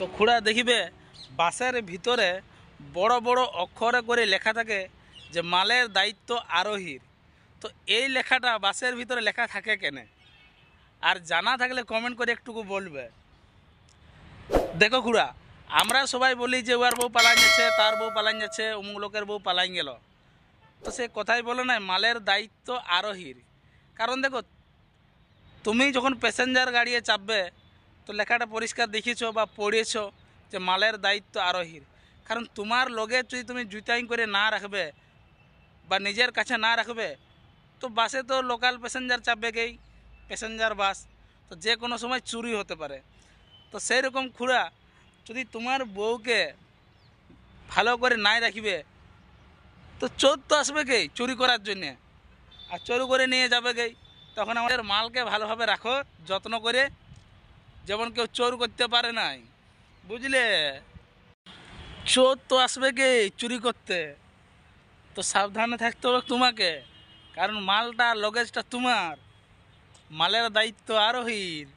তো খুড়া দেখিবে বাসের ভিতরে বড় বড় অক্ষরে করে লেখা থাকে যে মালের দায়িত্ব আরোহীর তো এই লেখাটা বাসের ভিতরে লেখা থাকে কেনে আর জানা থাকলে কমেন্ট করে একটুকু বলবে দেখো খুড়া আমরা সবাই বলি যে ওয়ার বউ পালাই যাচ্ছে তার বউ পালাই যাচ্ছে অমুক লোকের বউ পালাই গেল তো সে কথাই বলে না মালের দায়িত্ব আরোহীর কারণ দেখো তুমি যখন প্যাসেঞ্জার গাড়িয়ে চাপবে তো লেখাটা পরিষ্কার দেখেছ বা পড়েছ যে মালের দায়িত্ব আরোহীর কারণ তোমার লগে যদি তুমি জুতাই করে না রাখবে বা নিজের কাছে না রাখবে তো বাসে তো লোকাল প্যাসেঞ্জার চাপবেকেই প্যাসেঞ্জার বাস তো যে কোনো সময় চুরি হতে পারে তো সেই রকম খুঁড়া যদি তোমার বউকে ভালো করে নাই রাখিবে তো চোর তো আসবে কে চুরি করার জন্যে আর চুরি করে নিয়ে যাবে কে তখন আমাদের মালকে ভালোভাবে রাখো যত্ন করে যেমন কেউ চোর করতে পারে নাই বুঝলে চোর তো আসবে কি চুরি করতে তো সাবধানে থাকতে হবে তোমাকে কারণ মালটা লগেজটা তোমার মালের দায়িত্ব আরোহীর